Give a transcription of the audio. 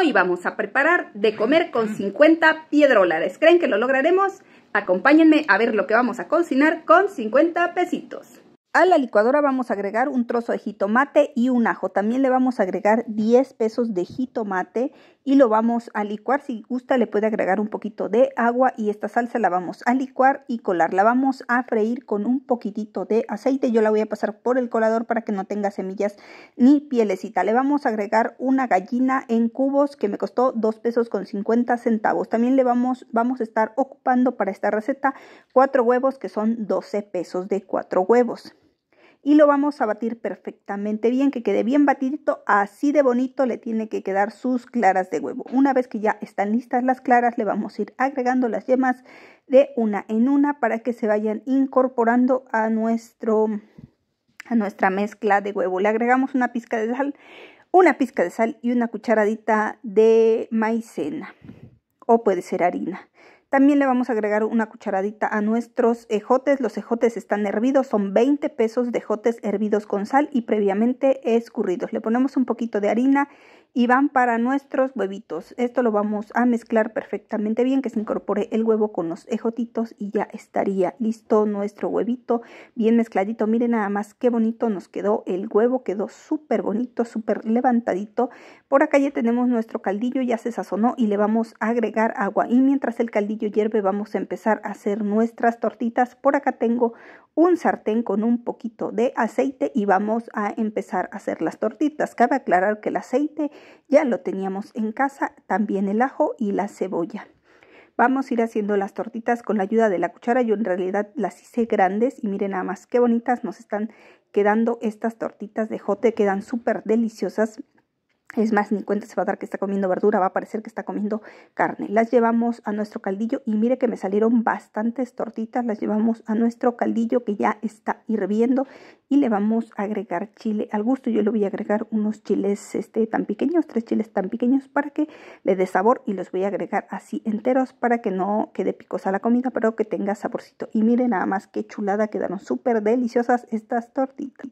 Hoy vamos a preparar de comer con 50 piedrolares. ¿Creen que lo lograremos? Acompáñenme a ver lo que vamos a cocinar con 50 pesitos. A la licuadora vamos a agregar un trozo de jitomate y un ajo. También le vamos a agregar 10 pesos de jitomate y lo vamos a licuar. Si gusta le puede agregar un poquito de agua y esta salsa la vamos a licuar y colar. La vamos a freír con un poquitito de aceite. Yo la voy a pasar por el colador para que no tenga semillas ni pielecita. Le vamos a agregar una gallina en cubos que me costó 2 pesos con 50 centavos. También le vamos, vamos a estar ocupando para esta receta 4 huevos que son 12 pesos de 4 huevos y lo vamos a batir perfectamente bien, que quede bien batidito, así de bonito le tiene que quedar sus claras de huevo. Una vez que ya están listas las claras, le vamos a ir agregando las yemas de una en una para que se vayan incorporando a, nuestro, a nuestra mezcla de huevo. Le agregamos una pizca de sal, una pizca de sal y una cucharadita de maicena o puede ser harina. También le vamos a agregar una cucharadita a nuestros ejotes. Los ejotes están hervidos, son 20 pesos de ejotes hervidos con sal y previamente escurridos. Le ponemos un poquito de harina y van para nuestros huevitos. Esto lo vamos a mezclar perfectamente bien, que se incorpore el huevo con los ejotitos y ya estaría listo nuestro huevito bien mezcladito. Miren nada más qué bonito nos quedó el huevo, quedó súper bonito, súper levantadito. Por acá ya tenemos nuestro caldillo, ya se sazonó y le vamos a agregar agua. Y mientras el caldillo hierve, vamos a empezar a hacer nuestras tortitas. Por acá tengo un sartén con un poquito de aceite y vamos a empezar a hacer las tortitas. Cabe aclarar que el aceite ya lo teníamos en casa, también el ajo y la cebolla. Vamos a ir haciendo las tortitas con la ayuda de la cuchara. Yo en realidad las hice grandes y miren nada más qué bonitas nos están quedando estas tortitas de jote. Quedan súper deliciosas. Es más, ni cuenta se va a dar que está comiendo verdura, va a parecer que está comiendo carne. Las llevamos a nuestro caldillo y mire que me salieron bastantes tortitas. Las llevamos a nuestro caldillo que ya está hirviendo y le vamos a agregar chile al gusto. Yo le voy a agregar unos chiles este, tan pequeños, tres chiles tan pequeños para que le dé sabor y los voy a agregar así enteros para que no quede picosa la comida, pero que tenga saborcito. Y mire nada más qué chulada, quedaron súper deliciosas estas tortitas.